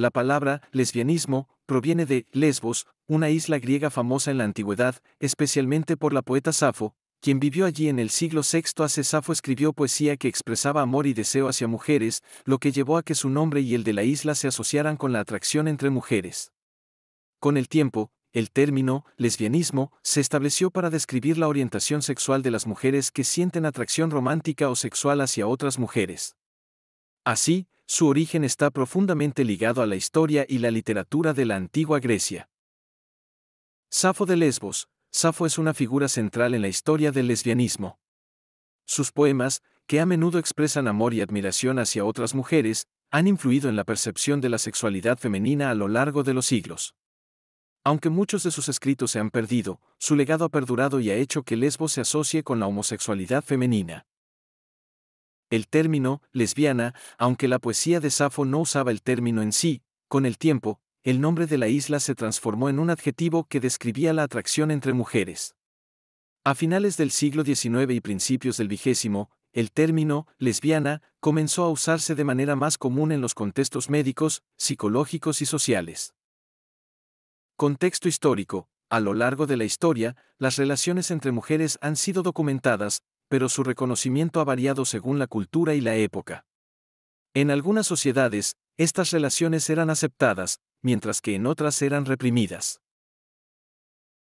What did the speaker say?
La palabra lesbianismo proviene de Lesbos, una isla griega famosa en la antigüedad, especialmente por la poeta Safo, quien vivió allí en el siglo VI hace Safo escribió poesía que expresaba amor y deseo hacia mujeres, lo que llevó a que su nombre y el de la isla se asociaran con la atracción entre mujeres. Con el tiempo, el término lesbianismo se estableció para describir la orientación sexual de las mujeres que sienten atracción romántica o sexual hacia otras mujeres. Así, su origen está profundamente ligado a la historia y la literatura de la antigua Grecia. Safo de Lesbos, Safo es una figura central en la historia del lesbianismo. Sus poemas, que a menudo expresan amor y admiración hacia otras mujeres, han influido en la percepción de la sexualidad femenina a lo largo de los siglos. Aunque muchos de sus escritos se han perdido, su legado ha perdurado y ha hecho que Lesbos se asocie con la homosexualidad femenina. El término, lesbiana, aunque la poesía de Safo no usaba el término en sí, con el tiempo, el nombre de la isla se transformó en un adjetivo que describía la atracción entre mujeres. A finales del siglo XIX y principios del XX, el término lesbiana comenzó a usarse de manera más común en los contextos médicos, psicológicos y sociales. Contexto histórico. A lo largo de la historia, las relaciones entre mujeres han sido documentadas, pero su reconocimiento ha variado según la cultura y la época. En algunas sociedades, estas relaciones eran aceptadas, mientras que en otras eran reprimidas.